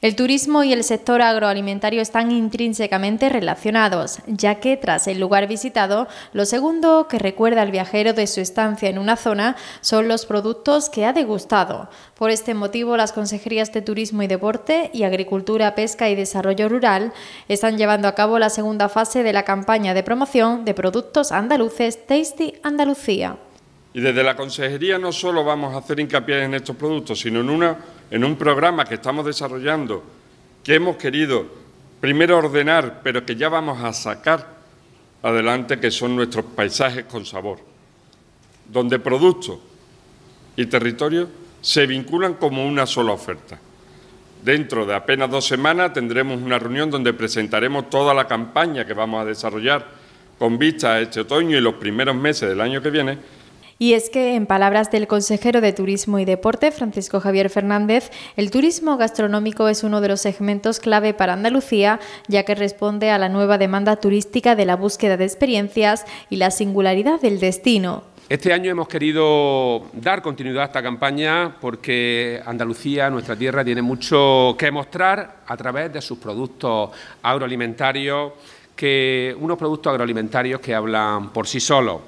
El turismo y el sector agroalimentario están intrínsecamente relacionados, ya que tras el lugar visitado, lo segundo que recuerda al viajero de su estancia en una zona son los productos que ha degustado. Por este motivo, las consejerías de Turismo y Deporte y Agricultura, Pesca y Desarrollo Rural están llevando a cabo la segunda fase de la campaña de promoción de productos andaluces Tasty Andalucía. Y desde la consejería no solo vamos a hacer hincapié en estos productos, sino en una en un programa que estamos desarrollando, que hemos querido primero ordenar, pero que ya vamos a sacar adelante, que son nuestros paisajes con sabor, donde productos y territorio se vinculan como una sola oferta. Dentro de apenas dos semanas tendremos una reunión donde presentaremos toda la campaña que vamos a desarrollar con vista a este otoño y los primeros meses del año que viene, y es que, en palabras del consejero de Turismo y Deporte, Francisco Javier Fernández, el turismo gastronómico es uno de los segmentos clave para Andalucía, ya que responde a la nueva demanda turística de la búsqueda de experiencias y la singularidad del destino. Este año hemos querido dar continuidad a esta campaña porque Andalucía, nuestra tierra, tiene mucho que mostrar a través de sus productos agroalimentarios, que, unos productos agroalimentarios que hablan por sí solos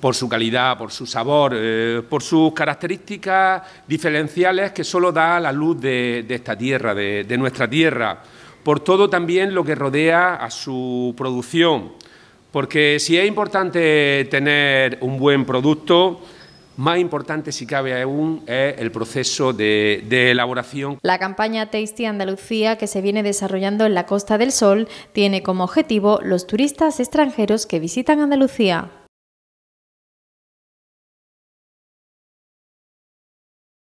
por su calidad, por su sabor, eh, por sus características diferenciales que solo da la luz de, esta tierra, de, nuestra tierra, por todo también lo que rodea a su producción. Porque si es importante tener un buen producto, más importante, si cabe aún, es el proceso de, de, elaboración. La campaña Tasty Andalucía, que se viene desarrollando en la Costa del Sol, tiene como objetivo los turistas extranjeros que visitan Andalucía.